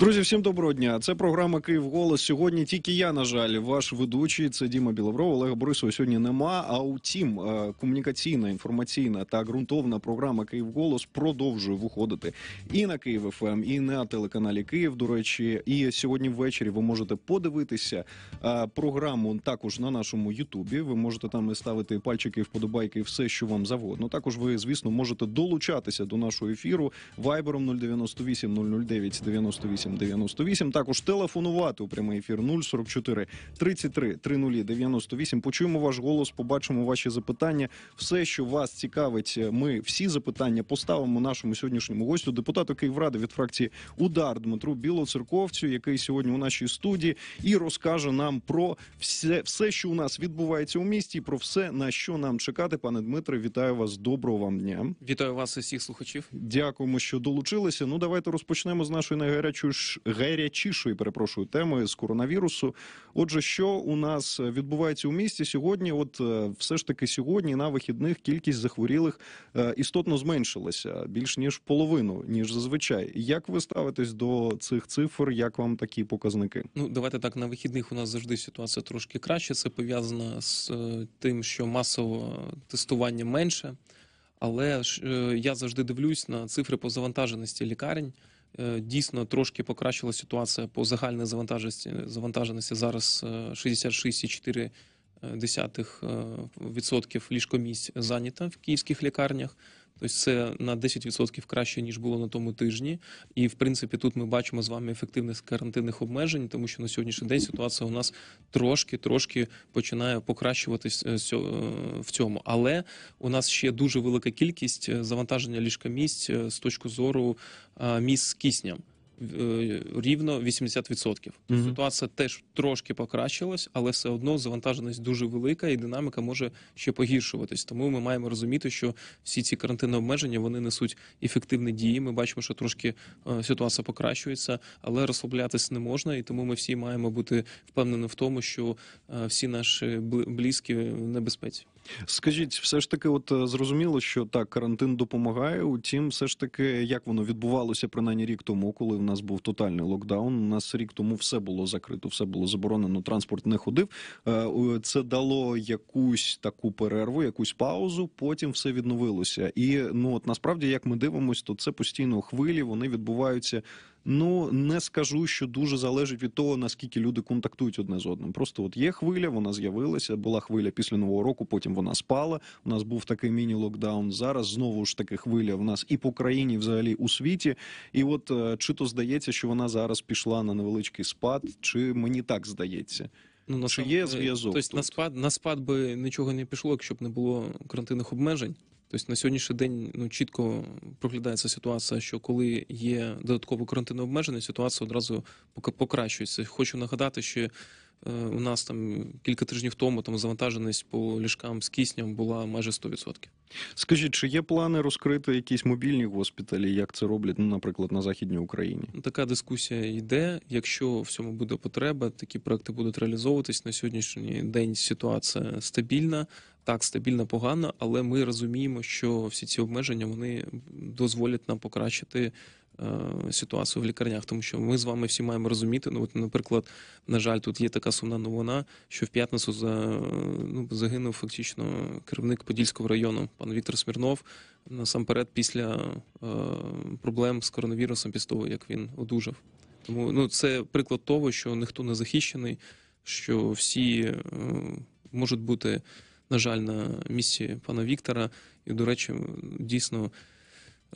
Друзі, всім доброго дня. Це програма Київ Голос. Сьогодні тільки я, на жаль, ваш ведучий. Це Діма Білобров, Олега Борисова сьогодні нема. А утім, е, комунікаційна, інформаційна та ґрунтовна програма Київ Голос продовжує виходити і на Київ ФМ, ем», і на телеканалі Київ. До речі, і сьогодні ввечері ви можете подивитися е, програму також на нашому Ютубі. Ви можете там і ставити пальчики, вподобайки, все, що вам завгодно. Також ви, звісно, можете долучатися до нашого ефіру вайбером 098 009 98 9898. Також телефонувати у прямий ефір 044 33 30 98. Почуємо ваш голос, побачимо ваші запитання. Все, що вас цікавить, е, ми всі запитання поставимо нашому сьогоднішньому гостю, депутату Київради від фракції Удар Дмитру Білоцерковцю, який сьогодні у нашій студії, і розкаже нам про все, все, що у нас відбувається у місті, про все на що нам чекати. Пане Дмитре, вітаю вас. Доброго вам дня. Вітаю вас, всіх слухачів. Дякуємо, що долучилися. Ну давайте розпочнемо з нашої найгарячої найбільш гарячішої, перепрошую, темою з коронавірусу. Отже, що у нас відбувається у місті сьогодні? От е, все ж таки, сьогодні на вихідних кількість захворілих е, істотно зменшилася більш ніж половину, ніж зазвичай. Як ви ставитесь до цих цифр? Як вам такі показники? Ну давайте так на вихідних у нас завжди ситуація трошки краще. Це пов'язано з е, тим, що масово тестування менше. Але ж я завжди дивлюсь на цифри по завантаженості лікарень. Е, дійсно, трошки покращила ситуація по загальній завантаженості. Завантаженості зараз 66,4 е, 0,2% е, ліжкомісць зайнята в київських лікарнях. Тобто це на 10% краще ніж було на тому тижні, і в принципі тут ми бачимо з вами ефективність карантинних обмежень, тому що на сьогоднішній день ситуація у нас трошки трошки починає покращуватись е, е, в цьому. Але у нас ще дуже велика кількість завантаження ліжкомісць з точки зору місць з кисням. Е, рівно 80%. Угу. Тобто ситуація теж трошки покращилась, але все одно завантаженість дуже велика, і динаміка може ще погіршуватись. Тому ми маємо розуміти, що всі ці карантинні обмеження вони несуть ефективні дії. Ми бачимо, що трошки е, ситуація покращується, але розслаблятись не можна, і тому ми всі маємо бути впевнені в тому, що е, всі наші близькі в небезпеці. Скажіть, все ж таки, от е, зрозуміло, що так карантин допомагає. Утім, все ж таки, як воно відбувалося принаймні рік тому, коли в нас був тотальний локдаун. У нас рік тому все було закрито, все було заборонено. Транспорт не ходив. Е, це дало якусь таку перерву, якусь паузу. Потім все відновилося. І ну от насправді, як ми дивимося, то це постійно хвилі. Вони відбуваються ну не скажу, що дуже залежить від того, наскільки люди контактують одне з одним. Просто от є хвиля, вона з'явилася. Була хвиля після нового року. Потім вона спала. У нас був такий міні-локдаун. Зараз знову ж таки хвиля в нас і по країні, і взагалі у світі. І от е, чи то здається, що вона зараз пішла на невеличкий спад, чи мені так здається. Ну, на Чи є е, зв'язок? Тобто на спад на спад би нічого не пішло, якщо б не було карантинних обмежень. Тобто на сьогоднішній день ну чітко проглядається ситуація, що коли є додатково карантинне обмеження, ситуація одразу покращується. Хочу нагадати, що Е, у нас там кілька тижнів тому там завантаженість по ліжкам з киснем була майже 100%. Скажіть, чи є плани розкрити якісь мобільні госпіталі? Як це роблять, ну, наприклад, на західній Україні? Така дискусія йде. Якщо в цьому буде потреба, такі проекти будуть реалізовуватись на сьогоднішній день. Ситуація стабільна. Так, стабільно погано, але ми розуміємо, що всі ці обмеження вони дозволять нам покращити Е, ситуацію в лікарнях, тому що ми з вами всі маємо розуміти. Ну, от, наприклад, на жаль, тут є така сумна новина, що в п'ятницю за ну загинув фактично керівник Подільського району, пан Віктор Смірнов. Насамперед, після е, проблем з коронавірусом, після того як він одужав. Тому ну це приклад того, що ніхто не захищений, що всі е, можуть бути, на жаль, на місці пана Віктора. І, до речі, дійсно.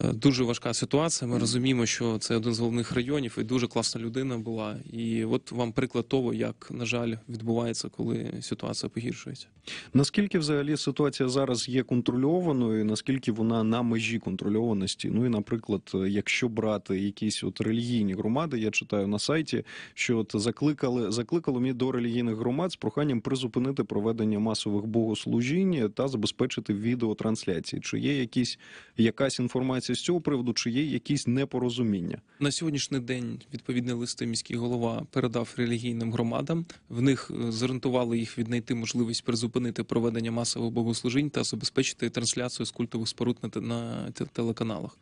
Е, дуже важка ситуація. Ми розуміємо, що це один з головних районів, і дуже класна людина була. І от вам приклад того, як на жаль відбувається, коли ситуація погіршується. Наскільки взагалі ситуація зараз є контрольованою? Наскільки вона на межі контрольованості? Ну і, наприклад, е, якщо брати якісь от релігійні громади, я читаю на сайті, що от закликали закликало мені до релігійних громад з проханням призупинити проведення масових богослужінь та забезпечити відеотрансляції. Чи є якісь якась інформація? інформація з цього приводу, чи є якісь непорозуміння на сьогоднішній день. Відповідний листи міський голова передав релігійним громадам. В них е, зорієнтували їх віднайти можливість призупинити проведення масових богослужінь та забезпечити трансляцію з культових споруд на, телеканалах.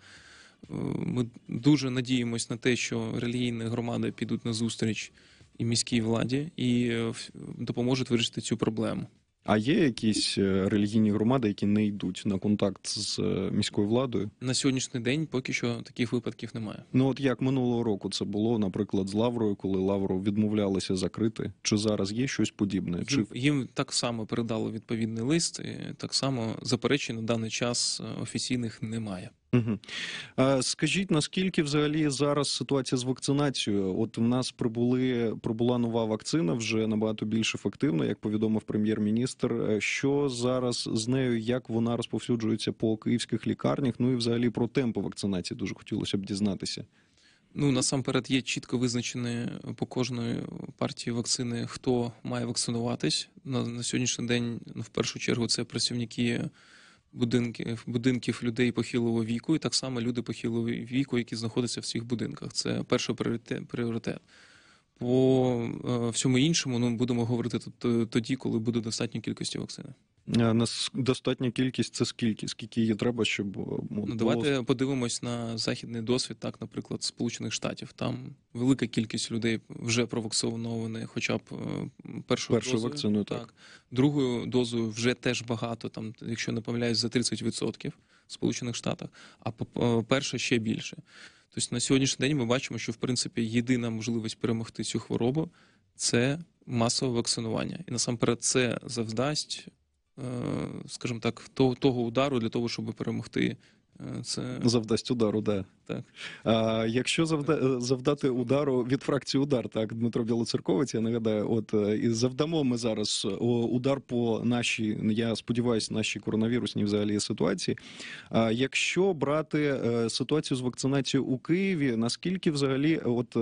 Е, ми дуже надіємося на те, що релігійні громади підуть на зустріч і міській владі і е, допоможуть вирішити цю проблему. А є якісь е, релігійні громади, які не йдуть на контакт з е, міською владою? На сьогоднішній день поки що таких випадків немає. Ну от як минулого року це було, наприклад, з Лаврою, коли Лавру відмовлялися закрити, чи зараз є щось подібне? Їм, чи їм так само передали відповідний лист, і так само заперечень на даний час е, офіційних немає. Скажіть, наскільки взагалі зараз ситуація з вакцинацією? От в нас прибули прибула нова вакцина, вже набагато більш ефективна, як повідомив прем'єр-міністр. Е, що зараз з нею, як вона розповсюджується по київських лікарнях? Ну і взагалі про темпи вакцинації дуже хотілося б дізнатися. Ну насамперед є чітко визначені по кожної партії вакцини, хто має вакцинуватись на, на сьогоднішній день. Ну, в першу чергу це працівники будинків будинків людей похилого віку, і так само люди похилого віку, які знаходяться в цих будинках. Це перший пріоритет. По е, всьому іншому, ну будемо говорити е, тоді, коли буде достатньо кількості вакцини. Е, Нас достатня кількість це скільки, скільки її треба, щоб е, ну, давайте подивимось на західний досвід, так, наприклад, Сполучених Штатів. Там велика кількість людей вже провакциновані хоча б першою Першу дозою. вакциною, так. так. Другою дозою вже теж багато, там, якщо не помиляюсь, за 30% в Сполучених Штатах, а перша ще більше. Тобто на сьогоднішній день ми бачимо, що в принципі єдина можливість перемогти цю хворобу це масове вакцинування. І насамперед це завдасть Е, скажімо так, того удару для того, щоб перемогти. Е, це завдасть удару, да так. А, Якщо завда... завдати удару від фракції удар, так Дмитро Білоцерковець, я нагадаю, от е, і завдамо ми зараз е, удар по нашій, я сподіваюся, нашій коронавірусній взагалі ситуації. А якщо брати е, ситуацію з вакцинацією у Києві, наскільки взагалі, от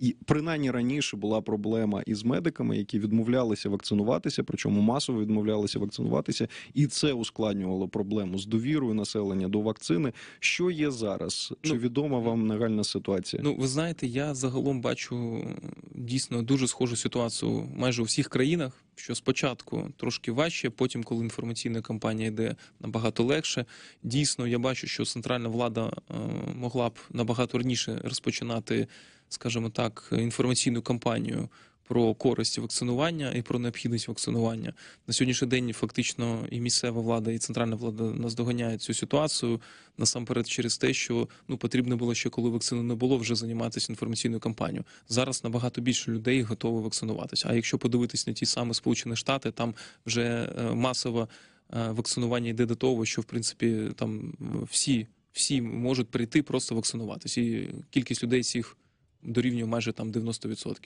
і принаймні раніше була проблема із медиками, які відмовлялися вакцинуватися, причому масово відмовлялися вакцинуватися, і це ускладнювало проблему з довірою населення до вакцини. Що є зараз? зараз? Чи ну, відома е, вам нагальна ситуація? Ну ви знаєте, я загалом бачу дійсно дуже схожу ситуацію майже у всіх країнах. Що спочатку трошки важче, потім, коли інформаційна кампанія йде набагато легше. Дійсно, я бачу, що центральна влада е, могла б набагато раніше розпочинати, скажімо так, інформаційну кампанію про користь вакцинування і про необхідність вакцинування на сьогоднішній день. Фактично і місцева влада, і центральна влада наздоганяють цю ситуацію насамперед через те, що ну потрібно було ще коли вакцини не було, вже займатися інформаційною кампанією. Зараз набагато більше людей готові вакцинуватися. А якщо подивитись на ті самі сполучені штати, там вже е, масово е, вакцинування йде до того, що в принципі там всі. Всі можуть прийти просто вакцинуватися, і кількість людей цих дорівнює майже там 90%.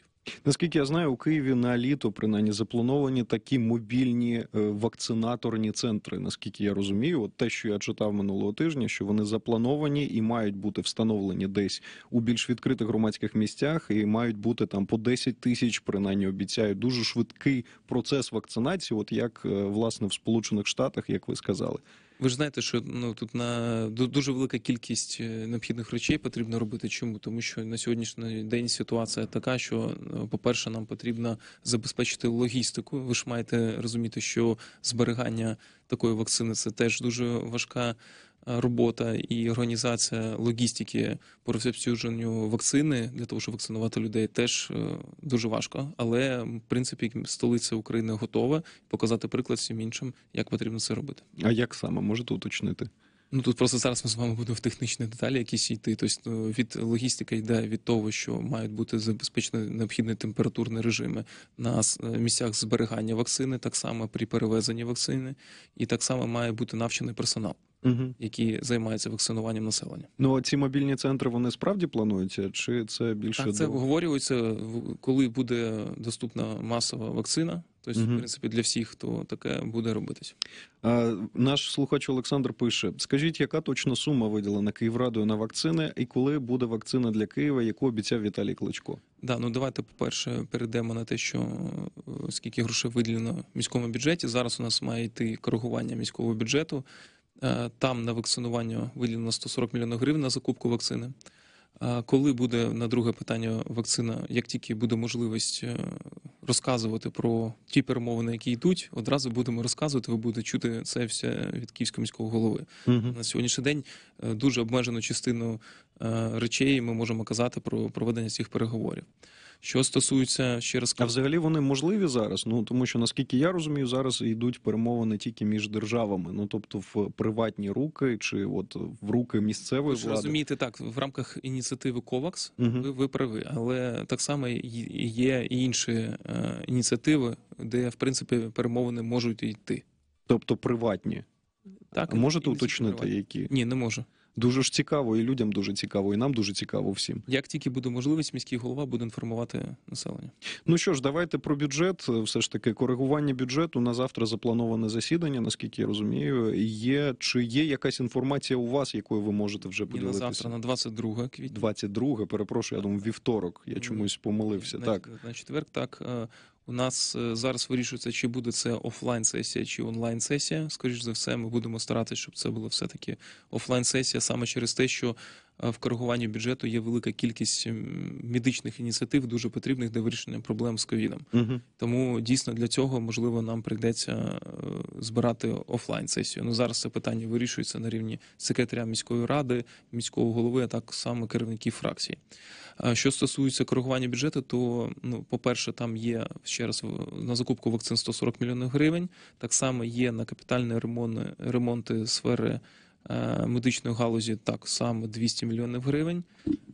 Наскільки я знаю, у Києві на літо принаймні заплановані такі мобільні е, вакцинаторні центри. Наскільки я розумію, от те, що я читав минулого тижня, що вони заплановані і мають бути встановлені десь у більш відкритих громадських місцях, і мають бути там по 10 тисяч, принаймні обіцяють дуже швидкий процес вакцинації, от як е, власне в Сполучених Штатах, як ви сказали. Ви ж знаєте, що ну тут на дуже велика кількість е, необхідних речей потрібно робити. Чому тому, що на сьогоднішній день ситуація така, що, е, по-перше, нам потрібно забезпечити логістику. Ви ж маєте розуміти, що зберігання такої вакцини це теж дуже важка. Е, робота і організація логістики по розповсюдженню вакцини для того, щоб вакцинувати людей, теж е, дуже важко. Але в принципі столиця України готова показати приклад всім іншим, як потрібно це робити. А як саме можете уточнити? Ну тут просто зараз ми з вами будемо в технічні деталі якісь йти. Тобто е, від логістика йде від того, що мають бути забезпечені необхідні температурні режими на місцях зберігання вакцини, так само при перевезенні вакцини, і так само має бути навчений персонал угу. які займаються вакцинуванням населення. Ну а ці мобільні центри вони справді плануються? Чи це більше Так, це до... обговорюється коли буде доступна масова вакцина? Тобто, угу. в принципі, для всіх, хто таке буде робитись. А, Наш слухач Олександр пише: скажіть, яка точна сума виділена Київрадою на вакцини, і коли буде вакцина для Києва, яку обіцяв Віталій Кличко? Да, ну давайте по перше перейдемо на те, що е, скільки грошей виділено в міському бюджеті. Зараз у нас має йти коригування міського бюджету. Е, там на вакцинування виділено 140 млн гривень на закупку вакцини. Е, коли буде на друге питання вакцина, як тільки буде можливість е, розказувати про ті перемовини, які йдуть, одразу будемо розказувати. Ви будете чути це все від київського міського голови. Угу. На сьогоднішній день дуже обмежену частину Е, речей ми можемо казати про проведення цих переговорів. Що стосується ще раз, а взагалі вони можливі зараз? Ну тому що наскільки я розумію, зараз йдуть перемовини тільки між державами, ну тобто в приватні руки чи от в руки місцевої влади. розумієте, так в рамках ініціативи Ковакс угу. ви, ви прави, але так само є і інші е, ініціативи, де в принципі перемовини можуть йти, тобто приватні, так можете уточнити, які ні, не можу дуже ж цікаво, і людям дуже цікаво, і нам дуже цікаво всім. Як тільки буде можливість, міський голова буде інформувати населення. Ну що ж, давайте про бюджет. Все ж таки, коригування бюджету на завтра заплановане засідання. Наскільки я розумію, є чи є якась інформація у вас, якою ви можете вже поділитися? на завтра на 22 квітня. 22, перепрошую. Я думаю, вівторок. Я е, чомусь помилився. На, так на четвер, так е, у нас е, зараз вирішується, чи буде це офлайн-сесія чи онлайн-сесія. Скоріше за все, ми будемо старатися, щоб це була все таки офлайн-сесія саме через те, що Е, в коригуванні бюджету є велика кількість медичних ініціатив, дуже потрібних для вирішення проблем з ковідом. Угу. Тому дійсно для цього можливо нам прийдеться е, збирати офлайн сесію. Ну зараз це питання вирішується на рівні секретаря міської ради, міського голови, а так само керівників фракції. Е, що стосується коригування бюджету, то ну, по-перше, там є ще раз на закупку вакцин 140 мільйонів гривень. Так само є на капітальні ремонти, ремонти сфери. Е, медичної галузі так само 200 мільйонів гривень.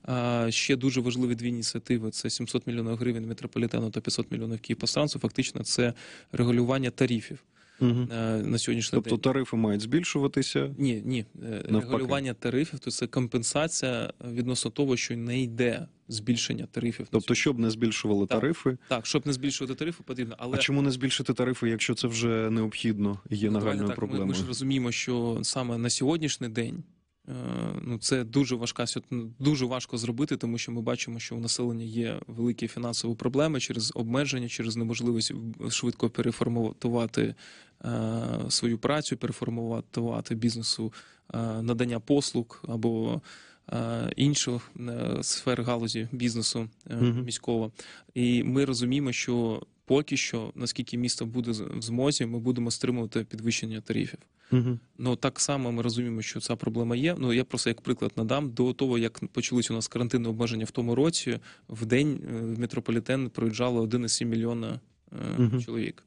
Е, ще дуже важливі дві ініціативи: це 700 мільйонів гривень метрополітену та 500 мільйонів Київпастрансу. Фактично, це регулювання тарифів угу. на сьогоднішній тобто, день. Тобто тарифи мають збільшуватися? Ні, ні. Е, Навпаки. Регулювання тарифів то це компенсація відносно того, що не йде збільшення тарифів. Тобто, щоб не збільшували так, тарифи, так щоб не збільшувати тарифи, потрібно. Але а чому не збільшити тарифи, якщо це вже необхідно? Є нагальною так, проблемою? Ми, ми ж розуміємо, що саме на сьогоднішній день. Е, ну, це дуже важка ну, дуже важко зробити, тому що ми бачимо, що у населення є великі фінансові проблеми через обмеження, через неможливість швидко переформатувати Е, свою працю, переформувати бізнесу е, надання послуг або е, інших сфер галузі бізнесу міського. І ми розуміємо, що поки що, наскільки місто буде в змозі, ми будемо стримувати підвищення тарифів. Ну так само ми розуміємо, що ця проблема є. Ну я просто як приклад надам до того, як почались у нас карантинні обмеження в тому році, в день в метрополітен проїжджало 1,7 мільйона угу. чоловік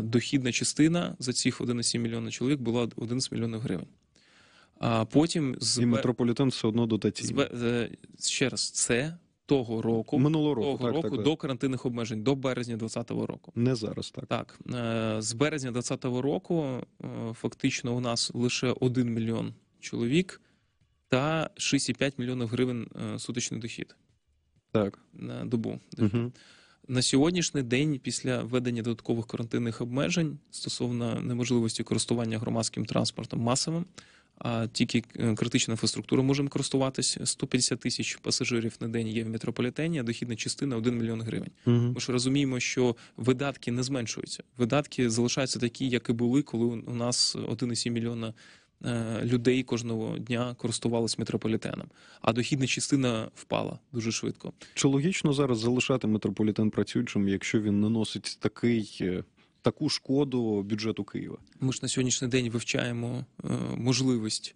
дохідна частина за цих 1,7 мільйона чоловік була 11 мільйонів гривень. А потім з і метрополітен все одно дотаційний. З... Е, ще раз це того року минулого року, того так, року так, до так. карантинних обмежень до березня 2020 року. Не зараз так так е, з березня 2020 року. Е, фактично у нас лише 1 мільйон чоловік та 6,5 мільйонів гривень суточний дохід. Так на добу. Угу. На сьогоднішній день, після введення додаткових карантинних обмежень стосовно неможливості користування громадським транспортом масовим, а тільки е, критична інфраструктура можемо користуватись. 150 тисяч пасажирів на день є в метрополітені, а дохідна частина 1 мільйон гривень. Угу. Ми ж розуміємо, що видатки не зменшуються. Видатки залишаються такі, як і були, коли у нас 1,7 мільйона Е, людей кожного дня користувалися метрополітеном, а дохідна частина впала дуже швидко. Чи логічно зараз залишати метрополітен працюючим, якщо він наносить такий? Е, таку шкоду бюджету Києва ми ж на сьогоднішній день вивчаємо е, можливість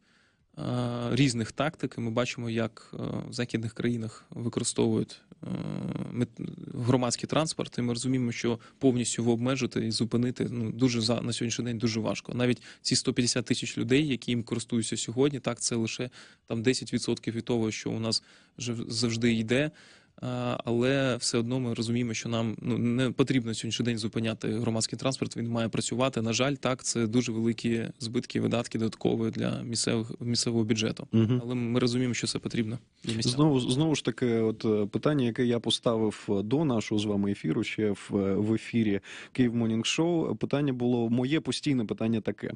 різних тактик. і Ми бачимо, як в західних країнах використовують Е, громадський транспорт, і ми розуміємо, що повністю його обмежити і зупинити ну дуже за на сьогоднішній день дуже важко. Навіть ці 150 тисяч людей, які їм користуються сьогодні, так це лише там 10% від того, що у нас завжди йде. Е, але все одно ми розуміємо, що нам ну не потрібно сьогоднішній день зупиняти громадський транспорт. Він має працювати. На жаль, так це дуже великі збитки, видатки додаткові для місцевих місцевого бюджету. Угу. Але ми розуміємо, що це потрібно. Знову знову ж таки, от е, питання, яке я поставив е, до нашого з вами ефіру, ще в, в ефірі Київ Монінг Шоу. Питання було моє постійне питання таке: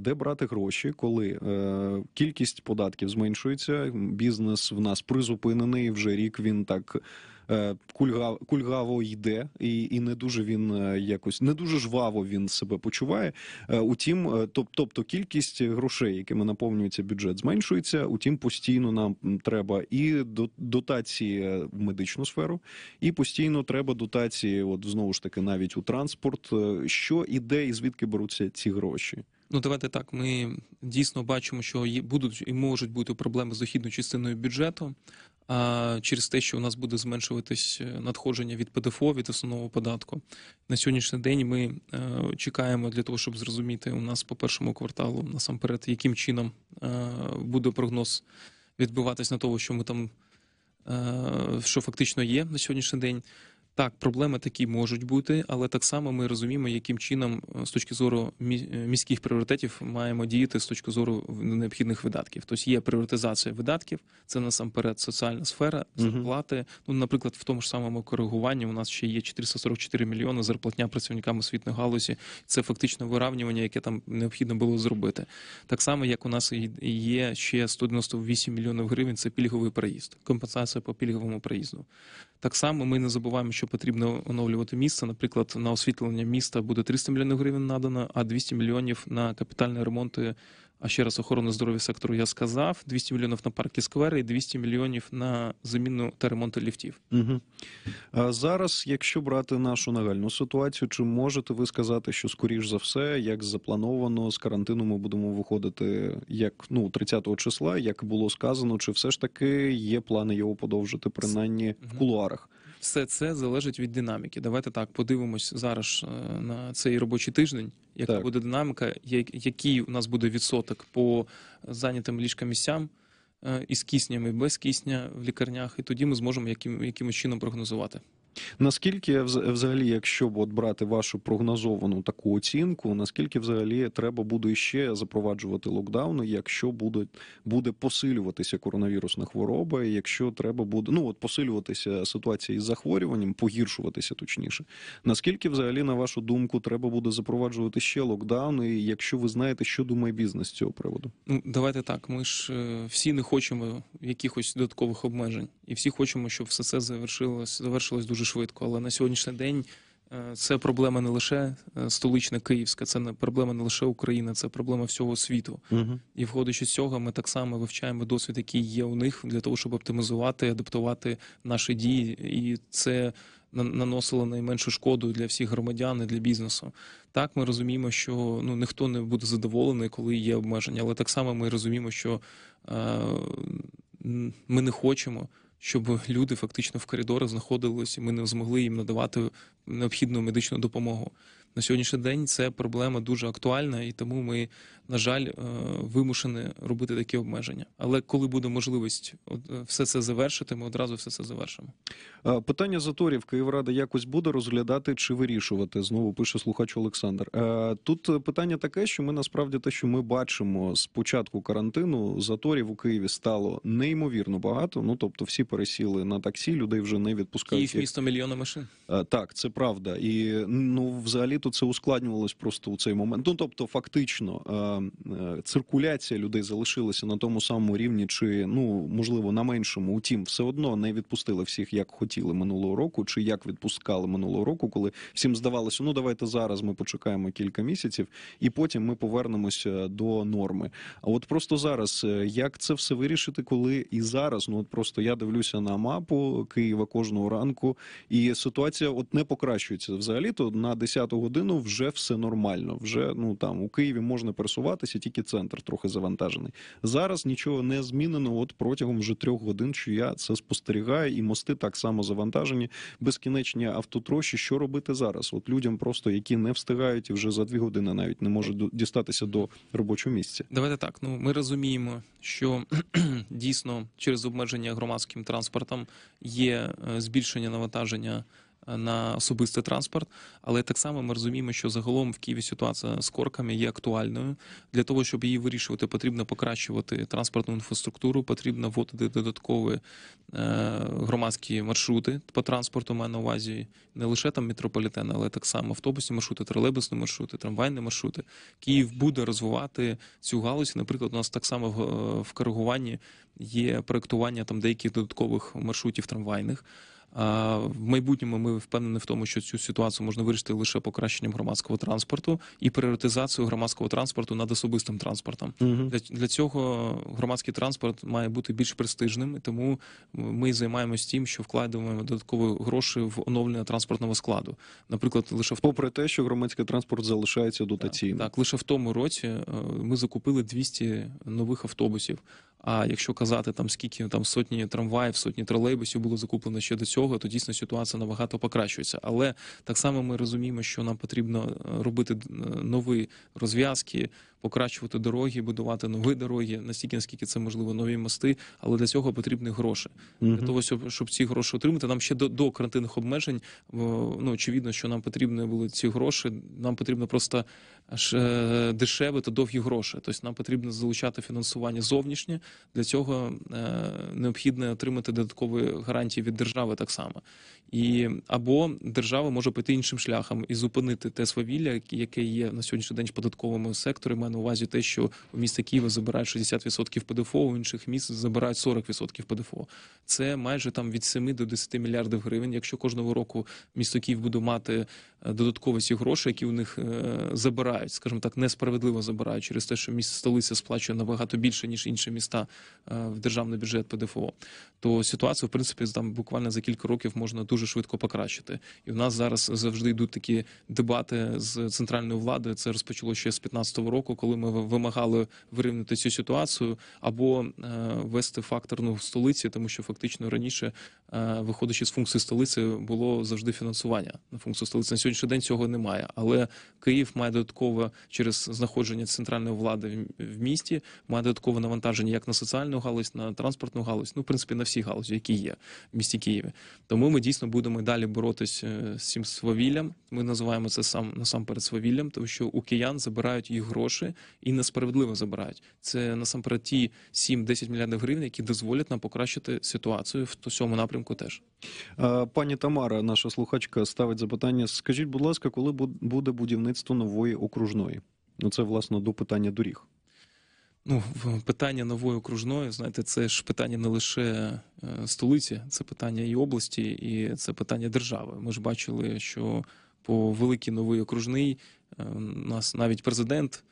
де брати гроші, коли е, кількість податків зменшується? Бізнес в нас призупинений вже рік. Він так кульгав, е, кульгаво йде, і і не дуже він е, якось не дуже жваво він себе почуває. Е, утім, тобто кількість грошей, якими наповнюється бюджет, зменшується. Утім, постійно нам треба і дотації в медичну сферу, і постійно треба дотації. От знову ж таки, навіть у транспорт, що іде, і звідки беруться ці гроші. Ну, давайте так. Ми дійсно бачимо, що будуть і можуть бути проблеми з дохідною частиною бюджету. А через те, що у нас буде зменшуватись е, надходження від ПДФО, від основного податку. На сьогоднішній день ми е, чекаємо для того, щоб зрозуміти у нас по першому кварталу насамперед, яким чином е, буде прогноз відбуватись на того, що ми там що фактично є на сьогоднішній день. Так, проблеми такі можуть бути, але так само ми розуміємо, яким чином е, з точки зору е, міських пріоритетів маємо діяти з точки зору необхідних видатків. Тобто є пріоритизація видатків, це насамперед соціальна сфера, зарплати. Ну, наприклад, в тому ж самому коригуванні у нас ще є 444 мільйони зарплатня працівникам освітньої галузі. Це фактично виравнювання, яке там необхідно було зробити. Так само, як у нас є ще 198 мільйонів гривень. Це пільговий проїзд, компенсація по пільговому проїзду. Так само ми не забуваємо, що потрібно оновлювати місце. Наприклад, на освітлення міста буде 300 мільйонів гривень надано, а 200 мільйонів на капітальні ремонти а ще раз охорони здоров'я сектору я сказав: 200 мільйонів на парки сквери і 200 мільйонів на заміну та ремонт ліфтів. Угу. А зараз, якщо брати нашу нагальну ситуацію, чи можете ви сказати, що скоріш за все, як заплановано з карантину, ми будемо виходити як ну 30-го числа, як було сказано, чи все ж таки є плани його подовжити, принаймні в кулуарах? все це залежить від динаміки. Давайте так подивимось зараз е, на цей робочий тиждень, яка так. буде динаміка, який у нас буде відсоток по зайнятим ліжкомісцям е, із киснями без кисня в лікарнях, і тоді ми зможемо яким, якимось чином прогнозувати. Наскільки взагалі, якщо от брати вашу прогнозовану таку оцінку, наскільки взагалі треба буде ще запроваджувати локдауни, якщо буде буде посилюватися коронавірусна хвороба, якщо треба буде ну от посилюватися ситуація із захворюванням, погіршуватися точніше, наскільки взагалі на вашу думку треба буде запроваджувати ще локдауни, якщо ви знаєте, що думає бізнес з цього приводу? Ну давайте так. Ми ж е, всі не хочемо якихось додаткових обмежень, і всі хочемо, щоб все це завершилось, завершилось дуже дуже швидко. Але на сьогоднішній день е, це проблема не лише е, столична Київська, це не проблема не лише України, це проблема всього світу. Угу. І входячи з цього, ми так само вивчаємо досвід, який є у них для того, щоб оптимізувати, адаптувати наші дії, і це наносило найменшу шкоду для всіх громадян і для бізнесу. Так ми розуміємо, що ну ніхто не буде задоволений, коли є обмеження, але так само ми розуміємо, що е, ми не хочемо щоб люди фактично в коридорах знаходились, і ми не змогли їм надавати необхідну медичну допомогу. На сьогоднішній день це проблема дуже актуальна, і тому ми на жаль, е, вимушені робити такі обмеження. Але коли буде можливість е, все це завершити, ми одразу все це завершимо. Е, питання заторів Київрада якось буде розглядати чи вирішувати. Знову пише слухач Олександр. Тут питання таке, що ми насправді те, що ми бачимо з початку карантину, заторів у Києві стало неймовірно багато. Ну тобто, всі пересіли на таксі, людей вже не відпускають. Київ місто мільйона машин. Так, це правда, і ну взагалі то це ускладнювалось просто у цей момент. Ну тобто, фактично. Е, циркуляція людей залишилася на тому самому рівні, чи ну можливо на меншому, утім, все одно не відпустили всіх, як хотіли минулого року, чи як відпускали минулого року, коли всім здавалося, ну давайте зараз ми почекаємо кілька місяців, і потім ми повернемося до норми. А от просто зараз е, як це все вирішити, коли і зараз ну от просто я дивлюся на мапу Києва кожного ранку, і ситуація от не покращується взагалі. То на 10 годину вже все нормально. Вже ну там у Києві можна пересувати пересуватися, тільки центр трохи завантажений. Зараз нічого не змінено. От протягом вже трьох годин, що я це спостерігаю, і мости так само завантажені, безкінечні автотрощі. Що робити зараз? От людям, просто які не встигають і вже за дві години, навіть не можуть дістатися до робочого місця. Давайте так. Ну ми розуміємо, що дійсно через обмеження громадським транспортом є е, збільшення навантаження на особистий транспорт. Але так само ми розуміємо, що загалом в Києві ситуація з корками є актуальною. Для того щоб її вирішувати, потрібно покращувати транспортну інфраструктуру, потрібно вводити додаткові е, громадські маршрути по транспорту. Маю на увазі не лише там метрополітен, але так само автобусні маршрути, тролейбусні маршрути, трамвайні маршрути. Київ буде розвивати цю галузь. Наприклад, у нас так само в е, коригуванні є проектування там деяких додаткових маршрутів трамвайних. В майбутньому ми впевнені в тому, що цю ситуацію можна вирішити лише покращенням громадського транспорту і пріоритизацією громадського транспорту над особистим транспортом. Угу. Для для цього громадський транспорт має бути більш престижним, тому ми займаємось тим, що вкладаємо додаткові гроші в оновлення транспортного складу. Наприклад, лише в попри те, що громадський транспорт залишається дотаційним. Так, так лише в тому році е, ми закупили 200 нових автобусів. А якщо казати там скільки там сотні трамваїв, сотні тролейбусів було закуплено ще до цього, то дійсно ситуація набагато покращується. Але так само ми розуміємо, що нам потрібно е, робити е, нові розв'язки, покращувати дороги, будувати нові дороги, настільки наскільки це можливо, нові мости. Але для цього потрібні гроші. Угу. Для того щоб ці гроші отримати, нам ще до до карантинних обмежень ну очевидно, що нам потрібні були ці гроші. Нам потрібно просто е, дешеве та довгі гроші. Тобто нам потрібно залучати фінансування зовнішнє. Для цього е, необхідно отримати додаткові гарантії від держави так само, і або держава може піти іншим шляхом і зупинити те свавілля, яке є на сьогоднішній день в податковому секторі. Маю на увазі те, що в місті Києва забирають 60% ПДФО, у інших міст забирають 40% ПДФО. Це майже там від 7 до 10 мільярдів гривень. Якщо кожного року місто Київ буде мати е, додаткові ці гроші, які у них е, забирають, скажімо так, несправедливо забирають через те, що місто столиця сплачує набагато більше ніж інші міста відсотка е, в державний бюджет ПДФО, то ситуацію в принципі там буквально за кілька років можна дуже швидко покращити. І в нас зараз завжди йдуть такі дебати з центральною владою. Це розпочало ще з 15 року, коли ми вимагали вирівняти цю ситуацію або е, ввести факторну в столиці, тому що фактично раніше, е, виходячи з функції столиці, було завжди фінансування на функцію столиці. На сьогоднішній день цього немає, але Київ має додатково через знаходження центральної влади в місті, має додаткове навантаження як на на соціальну галузь, на транспортну галузь, ну в принципі на всі галузі, які є в місті Києві. Тому ми дійсно будемо далі боротися е, з цим свавіллям. Ми називаємо це сам насамперед свавіллям, тому що у киян забирають їх гроші і несправедливо забирають. Це насамперед ті 7-10 мільярдів гривень, які дозволять нам покращити ситуацію в цьому напрямку. Теж пані Тамара, наша слухачка, ставить запитання: скажіть, будь ласка, коли буде будівництво нової окружної? Ну це власне до питання доріг. Ну, е, питання нової окружної, знаєте, це ж питання не лише е, столиці, це питання і області, і це питання держави. Ми ж бачили, що по великій новий окружний е, нас навіть президент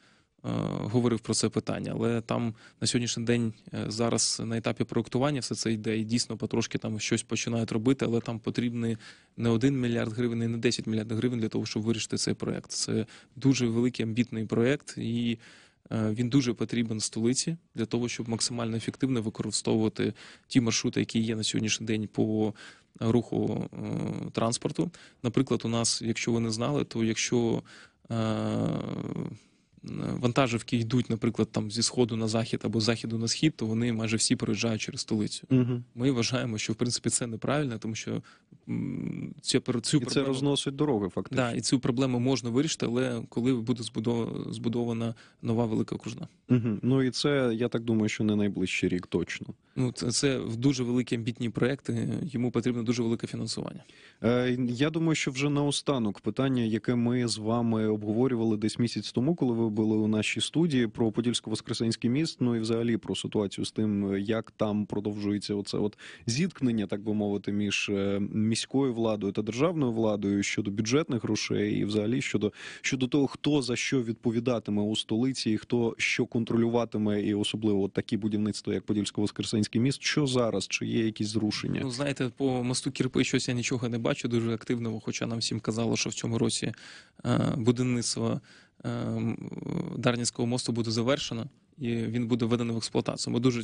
говорив про це питання, але там на сьогоднішній день зараз на етапі проектування все це йде, і дійсно потрошки там щось починають робити, але там потрібні не 1 мільярд гривень, і не 10 мільярдів гривень для того, щоб вирішити цей проект. Це дуже великий амбітний проект і. Е, він дуже потрібен столиці для того, щоб максимально ефективно використовувати ті маршрути, які є на сьогоднішній день по е, руху е, транспорту. Наприклад, у нас, якщо ви не знали, то якщо вантажівки йдуть, наприклад, там зі сходу на захід або з заходу на схід, то вони майже всі проїжджають через столицю. Угу. Ми вважаємо, що в принципі це неправильно, тому що цю, цю і проблему... це розносить дороги. Фактично да, і цю проблему можна вирішити, але коли буде збудована нова велика окружна. Угу. Ну і це я так думаю, що не найближчий рік точно. Ну це, це дуже великі амбітні проекти. Йому потрібно дуже велике фінансування. Е, Я думаю, що вже наостанок питання, яке ми з вами обговорювали десь місяць тому, коли ви. Були у нашій студії про Подільсько-Воскресенський міст. Ну і взагалі про ситуацію з тим, як там продовжується оце от зіткнення, так би мовити, між е, міською владою та державною владою щодо бюджетних грошей, і взагалі щодо щодо того, хто за що відповідатиме у столиці, і хто що контролюватиме, і особливо такі будівництва, як Подільсько-Воскресенський міст. Що зараз? Чи є якісь зрушення? Ну знаєте, по мосту Кірпи щось я нічого не бачу дуже активного, хоча нам всім казало, що в цьому році е, будівництво Ем, Дарнінського мосту буде завершено. І він буде введений в експлуатацію. Ми дуже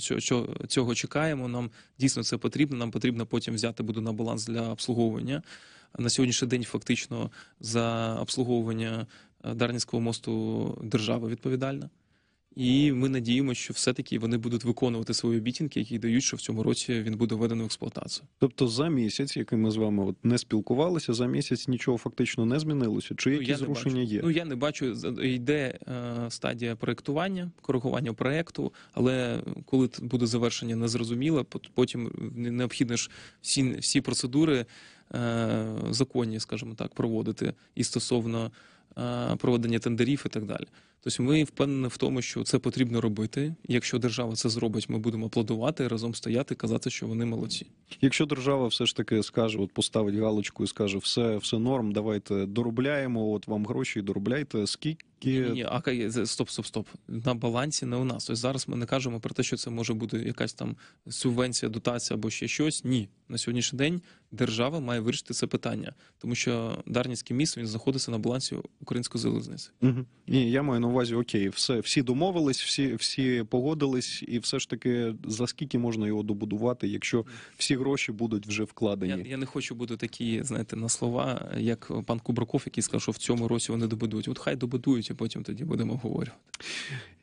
цього чекаємо. Нам дійсно це потрібно. Нам потрібно потім взяти буде на баланс для обслуговування. На сьогоднішній день фактично за обслуговування е, Дарнінського мосту держава відповідальна. І ми надіємося, що все-таки вони будуть виконувати свої обіцянки, які дають, що в цьому році він буде введено в експлуатацію. Тобто за місяць, який ми з вами от не спілкувалися, за місяць нічого фактично не змінилося. Чи ну, які зрушення є? Ну я не бачу. Йде е, стадія проектування, коригування проекту. але коли буде завершення, незрозуміло, потім необхідно ж всі всі процедури е, законні, скажімо так, проводити і стосовно е, проведення тендерів і так далі. Тобто ми впевнені в тому, що це потрібно робити. Якщо держава це зробить, ми будемо аплодувати, разом стояти, казати, що вони молодці. Якщо держава все ж таки скаже, от поставить галочку і скаже, все, все норм, давайте доробляємо. От вам гроші, доробляйте. Скільки ні, ні, а стоп, стоп, стоп. На балансі не у нас. Тобто зараз ми не кажемо про те, що це може бути якась там субвенція, дотація або ще щось. Ні, на сьогоднішній день держава має вирішити це питання, тому що Дарнівське міст він знаходиться на балансі української залізниці. Угу. Ні, я маю на увазі, окей, все всі домовились, всі всі погодились, і все ж таки за скільки можна його добудувати, якщо всі гроші будуть вже вкладені. Я, я не хочу бути такі, знаєте, на слова, як пан Кубраков, який сказав, що в цьому році вони добудують. От хай добудують, а потім тоді будемо говорити.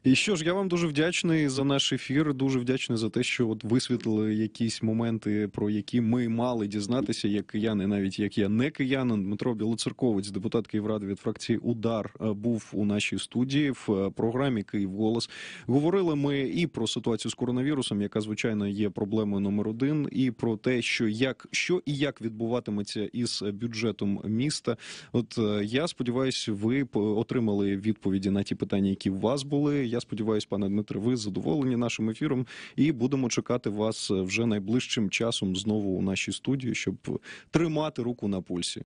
І що ж, я вам дуже вдячний за наш ефір. Дуже вдячний за те, що от висвітлили якісь моменти, про які ми мали дізнатися, як кияни, навіть як я не киянин. Дмитро Білоцерковець, депутат Київради від фракції Удар, е, був у нашій студії. В е, програмі Київ голос говорили ми і про ситуацію з коронавірусом, яка звичайно є проблемою номер один, і про те, що як що і як відбуватиметься із бюджетом міста. От е, я сподіваюся, ви отримали відповіді на ті питання, які у вас були. Я сподіваюся, пане Дмитре, ви задоволені нашим ефіром, і будемо чекати вас вже найближчим часом знову у нашій студії, щоб тримати руку на пульсі.